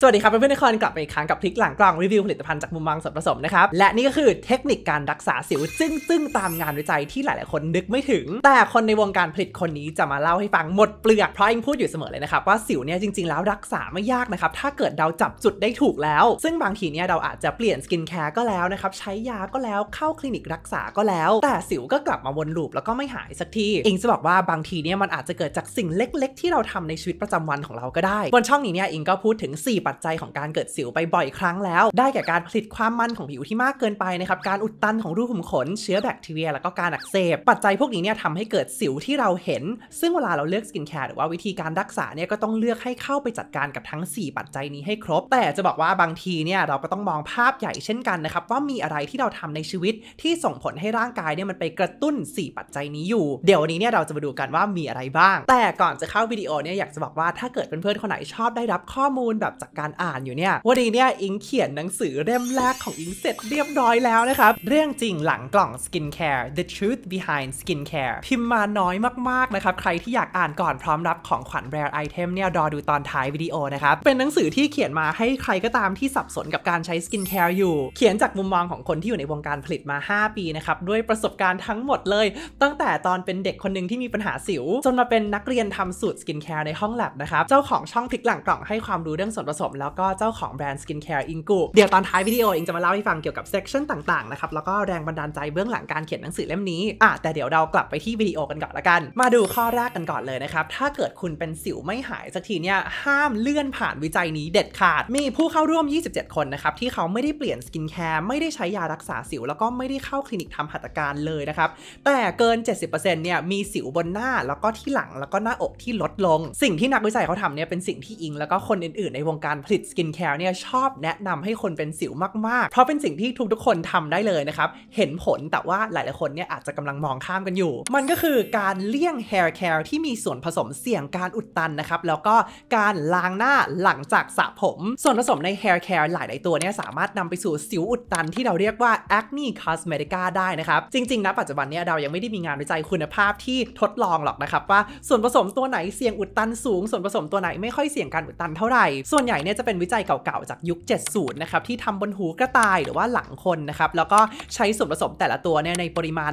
สวัสดีครับเพื่อนๆทุกคนกลับมาอีกครั้งกับพลิกหลังกล่องรีวิวผลิตภัณฑ์จากมุมมองส่วนผสมนะครับ และนี่ก็คือเทคนิคการรักษาสิว ซึ่งซึ่งตามงานวิจัยที่หลายๆ คนนึกไม่ถึง แต่คนในวงการผลิตคนนี้จะมาเล่าให้ฟังหมดเปลือก เพราะเองพูดอยู่เสมอเลยนะครับ ว่าสิวเนี่ยจริงๆแล้วรักษาไม่ยากนะครับถ้าเกิดเราจับจุดได้ถูกแล้ว ซึ่งบางทีเนี่ยเราอาจจะเปลี่ยนสกินแคร์ก็แล้วนะครับใช้ยาก็แล้วเข้าคลินิกรักษา ก็แล้ว แต่สิวก็กลับมาวนลูป แล้วก็ไม่หายสักทีอิงจะบอกว่าบางทีเนี่ยมันอาจจะเกิดจากสิ่งเล็กๆ ที่เราทำในชีวิตประจำวันของเราก็ได้บนช่องนี้เนี่ยองก็พูดถึง4ปัจจัย ของการเกิดสิวไปบ่อยครั้งแล้วได้แก่การผลิตความมันของผิวที่มากเกินไปนะครับ การอุดตันของรูขุมขนเชื้อแบคทีเรีย แล้วก็การอักเสบ ปัจจัยพวกนี้เนี่ยทำให้เกิดสิวที่เราเห็น ซึ่งเวลาเราเลือกสกินแคร์หรือว่าวิธีการรักษาเนี่ยก็ต้องเลือกให้เข้าไปจัดการกับทั้ง 4 ปัจจัยนี้ให้ครบ แต่จะบอกว่าบางทีเนี่ยเราก็ต้องมองภาพใหญ่เช่นกันนะครับว่ามีอะไรที่เราทำในชีวิตที่ส่งผลให้ร่างกายเนี่ยมันไปกระตุ้น 4 ปัจจัยนี้อยู่ เดี๋ยววันนี้เนี่ยเราจะมาดูกันว่ามีอะไรบ้าง แต่ก่อนจะเข้าวิดีโอเนี่ยอยากจะบอกว่าถ้าเกิดเพื่อนๆคนไหนชอบได้รับข้อมูลแบบจากการอ่านอยู่เนี่ยวันนี้เนี่ยอิงเขียนหนังสือเล่มแรกของอิงเสร็จเรียบร้อยแล้วนะครับเรื่องจริงหลังกล่อง Skincare The Truth Behind Skincare พิมพ์มาน้อยมากๆนะครับใครที่อยากอ่านก่อนพร้อมรับของขวัญแร r ์ไอเทมเนี่ยรอดูตอนท้ายวิดีโอนะครับเป็นหนังสือที่เขียนมาให้ใครก็ตามที่สับสนกับการใช้สกินแคร์อยู่ เขียนจากมุมมองของคนที่อยู่ในวงการผลิตมา 5 ปีนะครับด้วยประสบการณ์ทั้งหมดเลยตั้งแต่ตอนเป็นเด็กคนหนึ่งที่มีปัญหาสิว จนมาเป็นนักเรียนทำสูตรสกินแคร์ในห้องแลบนะครับเจ้าของช่องพลิกหลังกล่องให้ความรู้เรื่องส่วนผสมมแล้วก็เจ้าของแบรนด์สกินแคร์อิงกูเดี๋ยวตอนท้ายวิดีโอ อิงจะมาเล่าให้ฟังเกี่ยวกับเซกชันต่าง ๆ นะครับ แล้วก็แรงบันดาลใจเบื้องหลังการเขียนหนังสือเล่มนี้ อ่ะ แต่เดี๋ยวเรากลับไปที่วิดีโอกันก่อนละกัน มาดูข้อแรกกันก่อนเลยนะครับ ถ้าเกิดคุณเป็นสิวไม่หายสักทีเนี่ย ห้ามเลื่อนผ่านวิจัยนี้เด็ดขาด มีผู้เข้าร่วม 27 คนนะครับ ที่เขาไม่ได้เปลี่ยนสกินแคร์ ไม่ได้ใช้ยารักษาสิว แล้วก็ไม่ได้เข้าคลินิกทำหัตถการเลยนะครับ แต่เกิน 70%เนี่ย มีสิวบนหน้า แล้วก็ที่หลังแล้วก็หน้าอกที่ลดลง สิ่งที่นักวิจัยเขาทำเนี่ยเป็นสิ่งที่อิงแล้วก็คนอื่นๆในวงการการผลิตสกินแคร์เนี่ยชอบแนะนำให้คนเป็นสิวมาก ๆ เพราะเป็นสิ่งที่ทุกๆคนทำได้เลยนะครับ เห็นผลแต่ว่าหลายๆคนเนี่ยอาจจะกำลังมองข้ามกันอยู่ มันก็คือการเลี่ยงแฮร์แคร์ที่มีส่วนผสมเสี่ยงการอุดตันนะครับ แล้วก็การล้างหน้าหลังจากสระผม ส่วนผสมในแฮร์แคร์หลาย ๆตัวเนี่ยสามารถนำไปสู่สิวอุดตันที่เราเรียกว่า acne cosmetica ได้นะครับจริงๆนะปัจจุบันเนี่ยเรายังไม่ได้มีงานวิจัยคุณภาพที่ทดลองหรอกนะครับว่าส่วนผสมตัวไหนเสี่ยงอุดตัน สูงส่วนผสมตัวไหนไม่ค่อยเสี่ยงการอุดตันเท่าไหร่ส่วนใหญ่เนี่ย จะเป็นวิจัยเก่าๆจากยุค 70 นะครับ ที่ทำบนหูกระต่ายหรือว่าหลังคน นะครับ แล้วก็ใช้ ส่วนผสมแต่ละตัว เนี่ย ในปริมาณ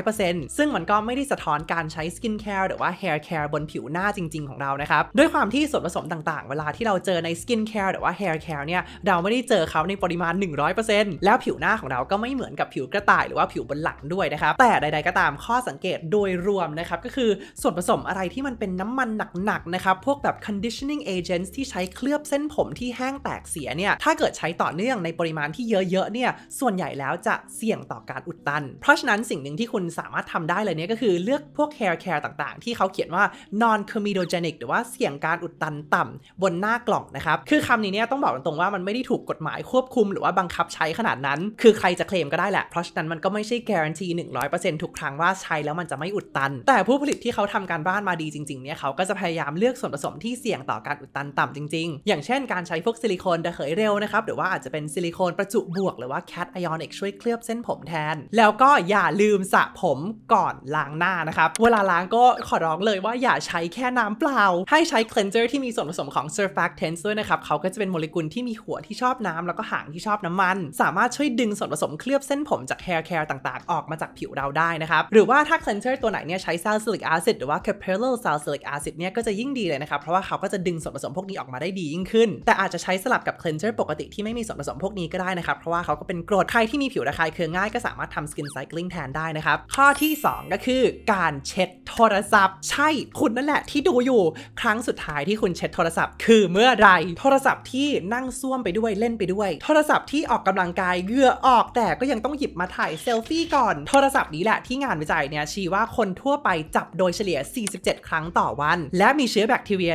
100%ซึ่ง มัน ก็ไม่ได้สะท้อนการใช้ สกินแคร์ หรือว่าแฮร์แคร์ บนผิวหน้าจริง ๆ ของเรา นะครับด้วยความที่ส่วนผสมต่างๆเวลาที่เราเจอในสกินแคร์หรือว่าแฮร์แคร์เนี่ยเราไม่ได้เจอเขาในปริมาณ 100%แล้วผิวหน้าของเราก็ไม่เหมือนกับผิวกระต่าย หรือว่าผิวบนหลังด้วยนะครับแต่ใด ๆ ก็ตามข้อสังเกตโดยรวมนะครับก็คือส่วนผสมอะไรที่มันเป็นน้ำมันหนักๆนะครับพวกแบบ conditioning agents ที่ใช้เคลือบเส้นผม ที่แห้งแตกเสียเนี่ย ถ้าเกิดใช้ต่อเนื่องในปริมาณที่เยอะ ๆ เนี่ย ส่วนใหญ่แล้วจะเสี่ยงต่อการอุดตัน เพราะฉะนั้นสิ่งหนึ่งที่คุณสามารถทำได้เลยเนี่ย ก็คือเลือกพวกแคร์แคร์ต่างๆ ที่เขาเขียนว่า non comedogenic หรือว่าเสี่ยงการอุดตันต่ำบนหน้ากล่องนะครับ คือคำนี้เนี่ยต้องบอกตรง ๆ ว่ามันไม่ได้ถูกกฎหมายควบคุมหรือว่าบังคับใช้ขนาดนั้นคือใครจะเคลมก็ได้แหละเพราะฉะนั้นมันก็ไม่ใช่การันตี100%ทุกครั้งว่าใช้แล้วมันจะไม่อุดตัน แต่ผู้ผลิตที่เขาทำการบ้านมาดีจริง ๆเนี่ยเขาก็จะพยายามเลือกส่วนผสมที่เสี่ยงต่อการอุดตันต่ำจริง ๆ อย่างเช่นนการใช้พวกซิลิโคนระเขยเร็วนะครับหรือว่าอาจจะเป็นซิลิโคนประจุบวกหรือว่าแคทไอออนิกช่วยเคลือบเส้นผมแทน แล้วก็อย่าลืมสระผมก่อนล้างหน้านะครับ เวลาล้างก็ขอร้องเลยว่าอย่าใช้แค่น้ำเปล่า ให้ใช้คลีนเซอร์ที่มีส่วนผสมของ surfactants ด้วยนะครับเขาก็จะเป็นโมเลกุลที่มีหัวที่ชอบน้ำแล้วก็หางที่ชอบน้ำมัน สามารถช่วยดึงส่วนผสมเคลือบเส้นผม จากแฮร์แคร์ต่างๆ ออกมาจากผิวเราได้นะครับหรือว่าถ้าคลีนเซอร์ตัวไหนเนี่ยใช้ซาลซิลิก c a ซิดหรือว่า caprylic ซาลซิลิก c a ซิดเนี่ยก็จะยิ่งดีเลยนะครับเพราะว่าเขาก็จะดึงส่วนผสมพวกนี้ออกมาได้ดียิ่งขึ้นแต่อาจจะใช้สลับกับเคลนเซอร์ปกติที่ไม่มีส่วนผสมพวกนี้ก็ได้นะครับ เพราะว่าเขาก็เป็นกรดใครที่มีผิวระคายเคืองง่ายก็สามารถทำสกินไซคลิ่งแทนได้นะครับ ข้อที่ 2 ก็คือการเช็ดโทรศัพท์ ใช่คุณนั่นแหละที่ดูอยู่ครั้งสุดท้ายที่คุณเช็ดโทรศัพท์ คือเมื่อไร โทรศัพท์ที่นั่งซ่วมไปด้วยเล่นไปด้วย โทรศัพท์ที่ออกกำลังกายเหงื่อออกแต่ก็ยังต้องหยิบมาถ่ายเซลฟี่ก่อนโทรศัพท์นี้แหละที่งานวิจัยเนี่ยชี้ว่าคนทั่วไปจับโดยเฉลี่ย 47 ครั้งต่อวัน และมีเชื้อแบคทีเรีย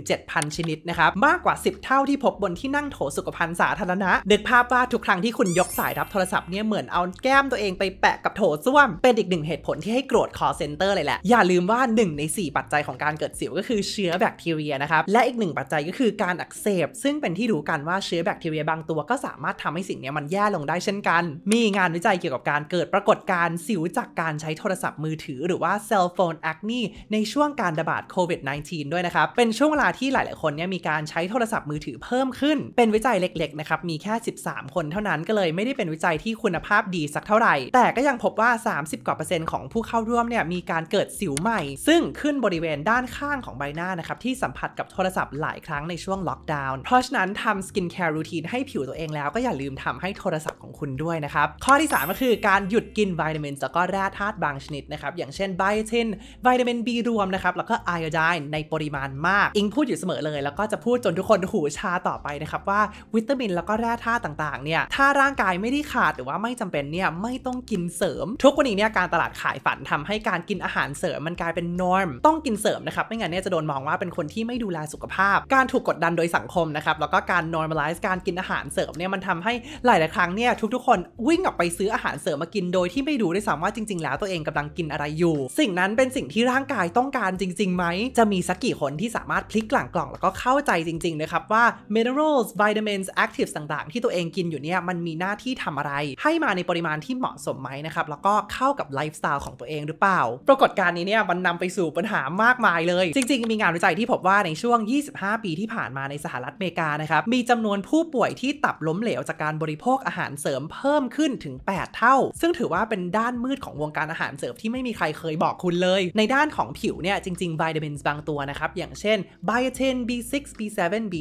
17,000ชนิดนะครับมากกว่าสิบเท่าที่พบบนที่นั่งโถสุขภัณฑ์สาธารณะ ดึกภาพว่าทุกครั้งที่คุณยกสายรับโทรศัพท์เนี่ย เหมือนเอาแก้มตัวเองไปแปะกับโถส้วมเป็นอีกหนึ่งเหตุผลที่ให้โกรธคอเซ็นเตอร์เลยแหละ อย่าลืมว่า 1 ใน 4 ปัจจัยของการเกิดสิวก็คือเชื้อแบคทีเรียนะครับ และอีกหนึ่งปัจจัยก็คือการอักเสบ ซึ่งเป็นที่รู้กันว่าเชื้อแบคทีเรียบางตัวก็สามารถทำให้สิ่งนี้มันแย่ลงได้เช่นกัน มีงานวิจัยเกี่ยวกับการเกิดปรากฏการณ์สิวจากการใช้โทรศัพท์มือถือ หรือว่าเซลโฟนแอคเนในช่วงการระบาดโควิด -19 ด้วยนะครับเป็นช่วงเวลาที่หลาย ๆคนเนี่ยมีการใช้โทรศัพท์มือถือเพิ่มขึ้น เป็นวิจัยเล็กๆ นะครับ มีแค่ 13 คนเท่านั้น ก็เลยไม่ได้เป็นวิจัยที่คุณภาพดีสักเท่าไหร่ แต่ก็ยังพบว่า 30 กว่าเปอร์เซ็นต์ของผู้เข้าร่วมเนี่ย มีการเกิดสิวใหม่ ซึ่งขึ้นบริเวณด้านข้างของใบหน้านะครับ ที่สัมผัสกับโทรศัพท์หลายครั้งในช่วงล็อกดาวน์ เพราะฉะนั้นทำสกินแคร์รูทีนให้ผิวตัวเองแล้วก็อย่าลืมทำให้โทรศัพท์ของคุณด้วยนะครับ ข้อที่ 3 ก็คือการหยุดกินวิตามินแล้วก็แร่ธาตุบางชนิดนะครับ อย่างเช่นไบโอตินวิตามิน B รวมนะครับแล้วก็ไอโอไดในปริมาณมากอิงพูดอยู่เสมอเลย แล้วก็จะพูดจนทุกคนนหูชาต่อไปนะครับว่าวิตามินแล้วก็แร่ธาตุต่าง ๆเนี่ยถ้าร่างกายไม่ได้ขาดหรือว่าไม่จำเป็นเนี่ยไม่ต้องกินเสริม ทุกวันนี้เนี่ยการตลาดขายฝันทำให้การกินอาหารเสริมมันกลายเป็นนอร์มต้องกินเสริมนะครับไม่งั้นเนี่ยจะโดนมองว่าเป็นคนที่ไม่ดูแลสุขภาพ การถูกกดดันโดยสังคมนะครับแล้วก็การ normalize การกินอาหารเสริมเนี่ยมันทำให้หลายๆครั้งเนี่ยทุก ๆ คนวิ่งออกไปซื้ออาหารเสริมมากินโดยที่ไม่ดูด้วยซ้ำว่าจริง ๆ แล้วตัวเองกำลังกินอะไรอยู่ สิ่งนั้นเป็นสิ่งที่ร่างกายต้องการจริงๆไหมจะมีสักกี่คนที่สามารถพลิกหลังกล่อง แล้วก็เข้าใจจริงๆนะครับว่า minerals vitamins actives ต่างๆ ที่ตัวเองกินอยู่เนี่ย มันมีหน้าที่ทำอะไร ให้มาในปริมาณที่เหมาะสมไหมนะครับ แล้วก็เข้ากับไลฟ์สไตล์ของตัวเองหรือเปล่า ปรากฏการณ์นี้เนี่ยมันนำไปสู่ปัญหามากมายเลย จริงๆ มีงานวิจัยที่พบว่าในช่วง 25 ปีที่ผ่านมาในสหรัฐอเมริกานะครับ มีจำนวนผู้ป่วยที่ตับล้มเหลวจากการบริโภคอาหารเสริมเพิ่มขึ้นถึง 8 เท่า ซึ่งถือว่าเป็นด้านมืดของวงการอาหารเสริมที่ไม่มีใครเคยบอกคุณเลย ในด้านของผิวเนี่ยจริงๆวิตามินบางตัวนะครับอย่างเช่นบ i อเทน B6 B7 B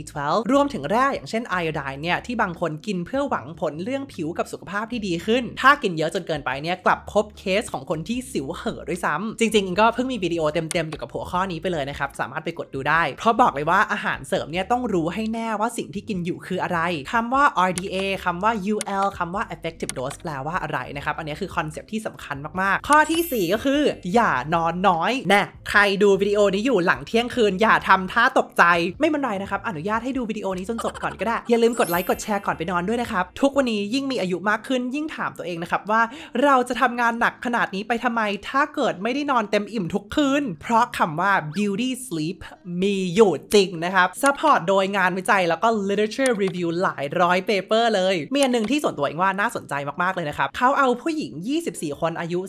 รวมถึงแร่อย่างเช่นไอโอไดน์เนี่ย ที่บางคนกินเพื่อหวังผลเรื่องผิวกับสุขภาพที่ดีขึ้น ถ้ากินเยอะจนเกินไปเนี่ยกลับพบเคสของคนที่สิวเห่อด้วยซ้ำ จริงๆ ก็เพิ่งมีวิดีโอเต็ม ๆ อยู่กับหัวข้อนี้ไปเลยนะครับ สามารถไปกดดูได้ เพราะบอกเลยว่าอาหารเสริมเนี่ย ต้องรู้ให้แน่ว่าสิ่งที่กินอยู่คืออะไร คำว่า RDA คำว่า UL คำว่า effective dose แปลว่าอะไรนะครับอันนี้คือคอนเซปที่สำคัญมากๆ ข้อที่4ก็คือ อย่านอนน้อยนะใครดูวิดีโอนี้อยู่หลังเที่ยงคืน อย่าทำท่าตกใจไม่เป็นไรนะครับอนุญาตให้ดูวิดีโอนี้จนจบก่อนก็ได้ อย่าลืมกดไลค์กดแชร์ก่อนไปนอนด้วยนะครับ ทุกวันนี้ยิ่งมีอายุมากขึ้นยิ่งถามตัวเองนะครับว่า เราจะทำงานหนักขนาดนี้ไปทำไมถ้าเกิดไม่ได้นอนเต็มอิ่มทุกคืน เพราะคำว่า beauty sleep มีอยู่จริงนะครับ ซัพพอร์ตโดยงานวิจัยแล้วก็ literature review หลายร้อยเปเปอร์เลย มีอันหนึ่งที่ส่วนตัวเองว่าน่าสนใจมากๆ เลยนะครับเขาเอาผู้หญิง 24 คนอายุ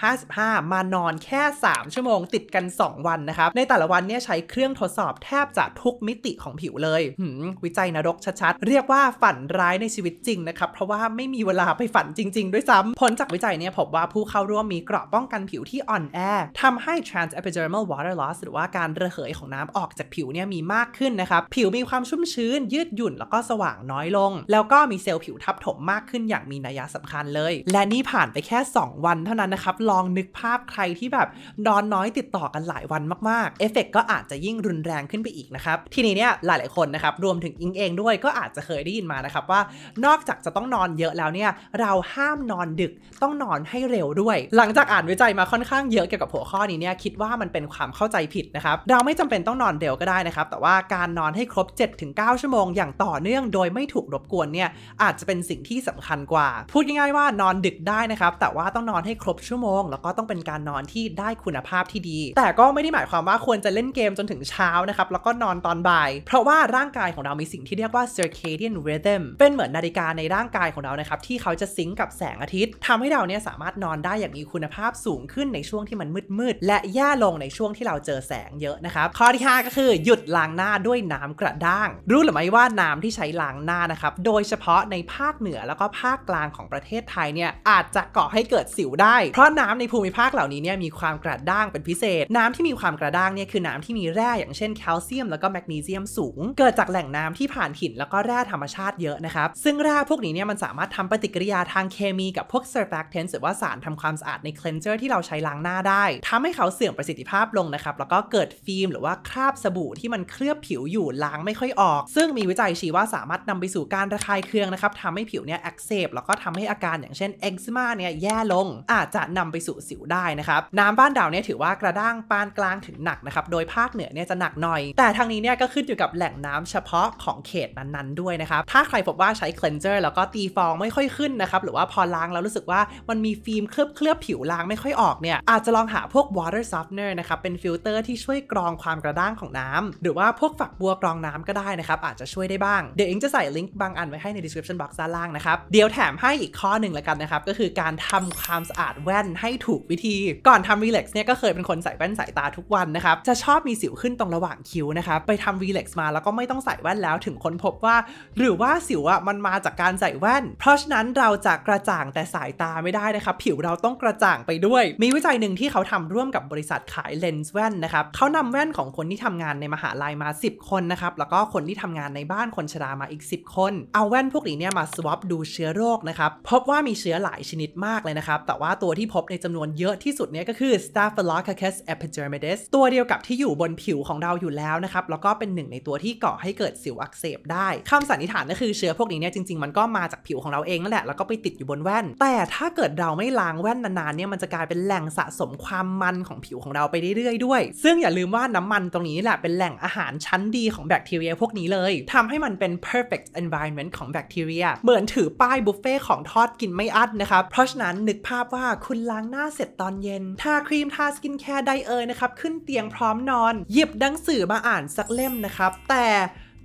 30-55 มานอนแค่ 3 ชั่วโมง ติดกัน 2 วันนะครับ ในแต่ละวันเนี่ยใช้เครื่องทดสอบแทบจะทุกมิติของผิผิวเลยหืมวิจัยนรก ชัด ๆ เรียกว่าฝันร้ายในชีวิตจริงนะครับ เพราะว่าไม่มีเวลาไปฝันจริง ๆ ด้วยซ้ำ ผลจากวิจัยเนี่ยพบว่าผู้เข้าร่วมมีเกราะป้องกันผิวที่อ่อนแอทำให้ trans epidermal water loss หรือว่าการระเหยของน้ำออกจากผิวเนี่ยมีมากขึ้นนะครับ ผิวมีความชุ่มชื้น ยืดหยุ่นแล้วก็สว่างน้อยลง แล้วก็มีเซลล์ผิวทับถมมากขึ้นอย่างมีนัยสำคัญเลย และนี่ผ่านไปแค่ 2 วันเท่านั้นนะครับ ลองนึกภาพใครที่แบบนอนน้อยติดต่อกันหลายวันมากๆ เอฟเฟกก็อาจจะยิ่งรุนแรงขึ้นไปอีกนะครับ ทีนี้เนี่ยหลลายๆคนนะครับรวมถึงอิงเองด้วยก็อาจจะเคยได้ยินมานะครับว่านอกจากจะต้องนอนเยอะแล้วเนี่ยเราห้ามนอนดึกต้องนอนให้เร็วด้วย หลังจากอ่านวิจัยมาค่อนข้างเยอะเกี่ยวกับหัวข้อนี้เนี่ยคิดว่ามันเป็นความเข้าใจผิดนะครับเราไม่จำเป็นต้องนอนเร็วก็ได้นะครับแต่ว่าการนอนให้ครบ 7-9 ชั่วโมงอย่างต่อเนื่องโดยไม่ถูกรบกวนเนี่ยอาจจะเป็นสิ่งที่สำคัญกว่า พูดง่ายๆว่านอนดึกได้นะครับแต่ว่าต้องนอนให้ครบชั่วโมงแล้วก็ต้องเป็นการนอนที่ได้คุณภาพที่ดี แต่ก็ไม่ได้หมายความว่าควรจะเล่นเกมจนถึงเช้านะครับแล้วก็นอนตอนบ่ายเพราะว่าร่างกายของเรามีสิ่งที่เรียกว่า circadian rhythm เป็นเหมือนนาฬิกาในร่างกายของเรานะครับ ที่เขาจะซิงกับแสงอาทิตย์ ทำให้เราเนี่ยสามารถนอนได้อย่างมีคุณภาพสูงขึ้นในช่วงที่มันมืดๆและแย่ลงในช่วงที่เราเจอแสงเยอะนะครับข้อที่ 5 ก็คือ หยุดล้างหน้าด้วยน้ำกระด้าง รู้หรือไม่ว่าน้ำที่ใช้ล้างหน้านะครับโดยเฉพาะในภาคเหนือแล้วก็ภาคกลางของประเทศไทยเนี่ยอาจจะก่อให้เกิดสิวได้เพราะน้ำในภูมิภาคเหล่านี้เนี่ยมีความกระด้างเป็นพิเศษ น้ำที่มีความกระด้างเนี่ยคือน้ำที่มีแร่อย่างเช่นแคลเซียม แล้วก็แมกนีเซียมสูงูงเกิดจากแหล่งน้ำที่ผ่านหินแล้วก็แร่ธรรมชาติเยอะนะครับ ซึ่งแร่พวกนี้เนี่ยมันสามารถทำปฏิกิริยาทางเคมีกับพวกเซอร์ฟักเทนส์หรือว่าสารทำความสะอาดในลีนเซอร์ที่เราใช้ล้างหน้าได้ ทำให้เขาเสื่อมประสิทธิภาพลงนะครับ แล้วก็เกิดฟิล์มหรือว่าคราบสบู่ที่มันเคลือบผิวอยู่ล้างไม่ค่อยออก ซึ่งมีวิจัยชี้ว่าสามารถนำไปสู่การระคายเคืองนะครับทำให้ผิวเนี่ยอักเสบแล้วก็ทำให้อาการอย่างเช่นเอ็กซ์มาเนี่ยแย่ลง อาจจะนำไปสู่สิวได้นะครับ น้ำบ้านดาวเนี่ยถือว่ากระด้างปานกลางถึงหนักนะครับ โดยภาคเหนือเนี่ยจะหนักหน่อย แต่ทางนี้เนี่ยก็ขึ้นอยู่กับแหล่งน้ำเฉพาะของเขตนั้นๆด้วยนะครับ ถ้าใครพบว่าใช้เคลนเจอร์แล้วก็ตีฟองไม่ค่อยขึ้นนะครับ หรือว่าพอล้างแล้วรู้สึกว่ามันมีฟิล์มเคลือบเคลือบผิวล้างไม่ค่อยออกเนี่ย อาจจะลองหาพวก water softener นะครับ เป็นฟิลเตอร์ที่ช่วยกรองความกระด้างของน้ำ หรือว่าพวกฝักบัวกรองน้ำก็ได้นะครับ อาจจะช่วยได้บ้าง เดี๋ยวเองจะใส่ลิงก์บางอันไว้ให้ใน description box ด้านล่างนะครับเดี๋ยวแถมให้อีกข้อหนึ่งละกันนะครับก็คือการทำความสะอาดแว่นให้ถูกวิธี ก่อนทำ relax เนี่ยก็เคยเป็นคนใส่แว่นสายตาทุกวันนะครับจะชอบมีสิวขึ้นตรงระหว่างคิ้วนะครับไปทำ relax มาาแล้วก็ไม่ต้องใส่แว่นแล้วถึงค้นพบว่า หรือว่าสิวอะมันมาจากการใส่แว่น เพราะฉะนั้นเราจะกระจ่างแต่สายตาไม่ได้นะครับ ผิวเราต้องกระจ่างไปด้วย มีวิจัยหนึ่งที่เขาทำร่วมกับบริษัทขายเลนส์แว่นนะครับเขานำแว่นของคนที่ทำงานในมหาลัยมา 10 คนนะครับ แล้วก็คนที่ทำงานในบ้านคนชรามาอีก 10คนเอาแว่นพวกนี้เนี่ยมาสวอปดูเชื้อโรคนะครับพบว่ามีเชื้อหลายชนิดมากเลยนะครับแต่ว่าตัวที่พบในจำนวนเยอะที่สุดเนี่ยก็คือ Staphylococcus epidermidis ตัวเดียวกับที่อยู่บนผิวของเราอยู่แล้วนะครับแล้วก็เป็นหนึ่งในตัวที่ก่อให้เกิดสิวอักเสบได้ คำสันนิษฐานก็คือเชื้อพวกนี้เนี่ยจริงๆ มันก็มาจากผิวของเราเองนั่นแหละแล้วก็ไปติดอยู่บนแว่น แต่ถ้าเกิดเราไม่ล้างแว่นนานๆเนี่ยมันจะกลายเป็นแหล่งสะสมความมันของผิวของเราไปเรื่อยๆด้วย ซึ่งอย่าลืมว่าน้ำมันตรงนี้นี่แหละเป็นแหล่งอาหารชั้นดีของแบคทีเรียพวกนี้เลย ทำให้มันเป็น perfect environment ของแบคทีเรีย เหมือนถือป้ายบุฟเฟ่ของทอดกินไม่อั้นนะครับ เพราะฉะนั้นนึกภาพว่าคุณล้างหน้าเสร็จตอนเย็นทาครีมทาสกินแคร์ไดเอ่ยนะครับขึ้นเตียงพร้อมนอนหยิบหนังสือมาอ่านสักเล่มนะครับแต่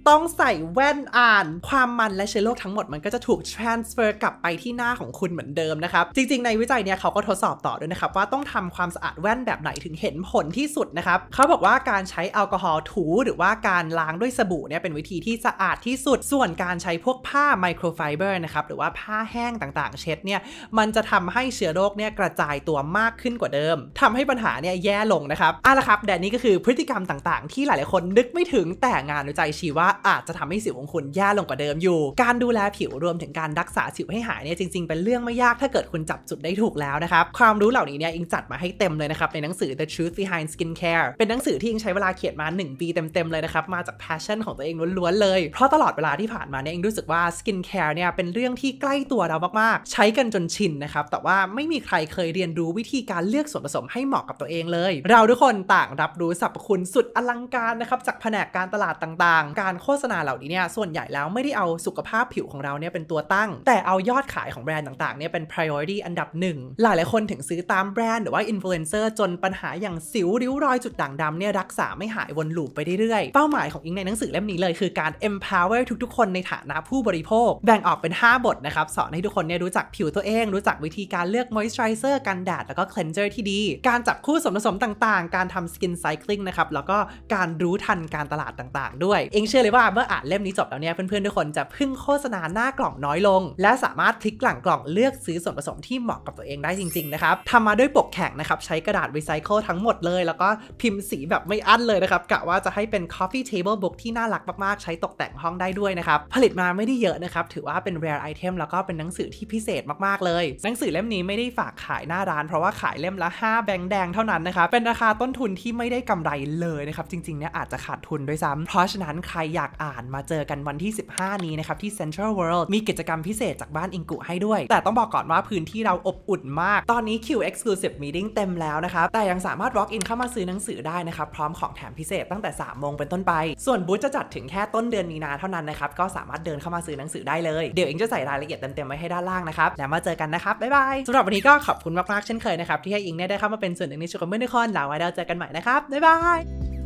ต้องใส่แว่นอ่านความมันและเชื้อโรคทั้งหมด มันก็จะถูก transfer กลับไปที่หน้าของคุณเหมือนเดิมนะครับ จริงๆในวิจัยเนี่ยเขาก็ทดสอบต่อด้วยนะครับ ว่าต้องทำความสะอาดแว่นแบบไหนถึงเห็นผลที่สุดนะครับ เขาบอกว่าการใช้แอลกอฮอล์ถูหรือว่าการล้างด้วยสบู่เนี่ยเป็นวิธีที่สะอาดที่สุด ส่วนการใช้พวกผ้าไมโครไฟเบอร์นะครับหรือว่าผ้าแห้งต่างๆ เช็ดเนี่ยมันจะทำให้เชื้อโรคเนี่ยกระจายตัวมากขึ้นกว่าเดิม ทำให้ปัญหาเนี่ยแย่ลงนะครับอ่ะละครับแต่นี้ก็คือพฤติกรรมต่างๆ ที่หลาย ๆคน นึกไม่ถึงแต่งานวิจัยชีว่าอาจจะทำให้สิวของคุณแย่ลงกว่าเดิมอยู่ การดูแลผิวรวมถึงการรักษาสิวให้หายเนี่ยจริงๆ เป็นเรื่องไม่ยากถ้าเกิดคุณจับจุดได้ถูกแล้วนะครับ ความรู้เหล่านี้เนี่ยอิงจัดมาให้เต็มเลยนะครับ ในหนังสือ The Truth Behind Skincare เป็นหนังสือที่อิงใช้เวลาเขียนมา 1 ปีเต็ม ๆ เลยนะครับ มาจาก passion ของตัวเองล้วนๆเลยเพราะตลอดเวลาที่ผ่านมาเนี่ยอิงรู้สึกว่า skincare เนี่ยเป็นเรื่องที่ใกล้ตัวเรามากๆ ใช้กันจนชินนะครับแต่ว่าไม่มีใครเคยเรียนรู้วิธีการเลือกส่วนผสมให้เหมาะกับตัวเองเลย เราทุกคนต่างรับรู้สรรพคุณสุดอลังการนะครับจากแผนกการตลาดต่างๆ การโฆษณาเหล่านี้เนี่ยส่วนใหญ่แล้วไม่ได้เอาสุขภาพผิวของเราเนี่ยเป็นตัวตั้ง แต่เอายอดขายของแบรนด์ต่างๆเนี่ยเป็น priority อันดับหนึ่ง หลายหลายคนถึงซื้อตามแบรนด์หรือว่าอินฟลูเอนเซอร์จนปัญหาอย่างสิวริ้วรอยจุดด่างดำเนี่ยรักษาไม่หายวนลูปไปเรื่อยๆเป้าหมายของอิงในหนังสือเล่มนี้เลยคือการ empower ทุกๆคนในฐานะผู้บริโภค แบ่งออกเป็น 5 บทนะครับสอนให้ทุกคนเนี่ยรู้จักผิวตัวเอง รู้จักวิธีการเลือก moisturizer กันแดดแล้วก็ cleanser ที่ดี การจับคู่ส่วนผสมต่างๆ การทำ skin cycling นะครับแล้วก็การรู้ทันการตลาดต่าง ๆ ด้วยเองเชื่อเลยยว่าเมื่ออ่านเล่มนี้จบแล้วเนี่ยเพื่อนๆทุกคนจะพึ่งโฆษณาหน้ากล่องน้อยลง และสามารถคลิกหลังกล่องเลือกซื้อส่วนผสมที่เหมาะกับตัวเองได้จริงๆนะครับทำมาด้วยปกแข็งนะครับ ใช้กระดาษรีไซเคิลทั้งหมดเลย แล้วก็พิมพ์สีแบบไม่อั้นเลยนะครับกะว่าจะให้เป็น coffee table book ที่น่ารักมากๆ ใช้ตกแต่งห้องได้ด้วยนะครับผลิตมาไม่ได้เยอะนะครับถือว่าเป็น rare item แล้วก็เป็นหนังสือที่พิเศษมากๆเลยหนังสือเล่มนี้ไม่ได้ฝากขายหน้าร้านเพราะว่าขายเล่มละ5แบงค์แดงเท่านั้นนะครับเป็นราคาต้นทุนที่ไม่ได้กำไรเลยนะครับจริงๆเนี่ยอาจจะขาดทุนด้วยซ้ำเพราะฉะนั้นใครอยากอ่านมาเจอกันวันที่ 15 นี้นะครับที่ Central World มีกิจกรรมพิเศษจากบ้านอิงกุให้ด้วย แต่ต้องบอกก่อนว่าพื้นที่เราอบอุ่นมาก ตอนนี้คิว Exclusive Meeting เต็มแล้วนะครับ แต่ยังสามารถ walk in เข้ามาซื้อหนังสือได้นะครับ พร้อมของแถมพิเศษตั้งแต่ 3 โมงเป็นต้นไป ส่วนบูธจะจัดถึงแค่ต้นเดือนมีนาเท่านั้นนะครับก็สามารถเดินเข้ามาซื้อหนังสือได้เลย เดี๋ยวอิงจะใส่รายละเอียดเต็มๆไว้ให้ด้านล่างนะครับแล้วมาเจอกันนะครับบ๊ายบายสำหรับวันนี้ก็ขอบคุณมากๆเช่นเคยนะครับที่ให้อิงเนี่ยได้เข้ามาเป็นส่วนหนึ่งในชุมชนเมื่อคนหลัไว้เเจอกันใหม่นะครับบ๊ายบาย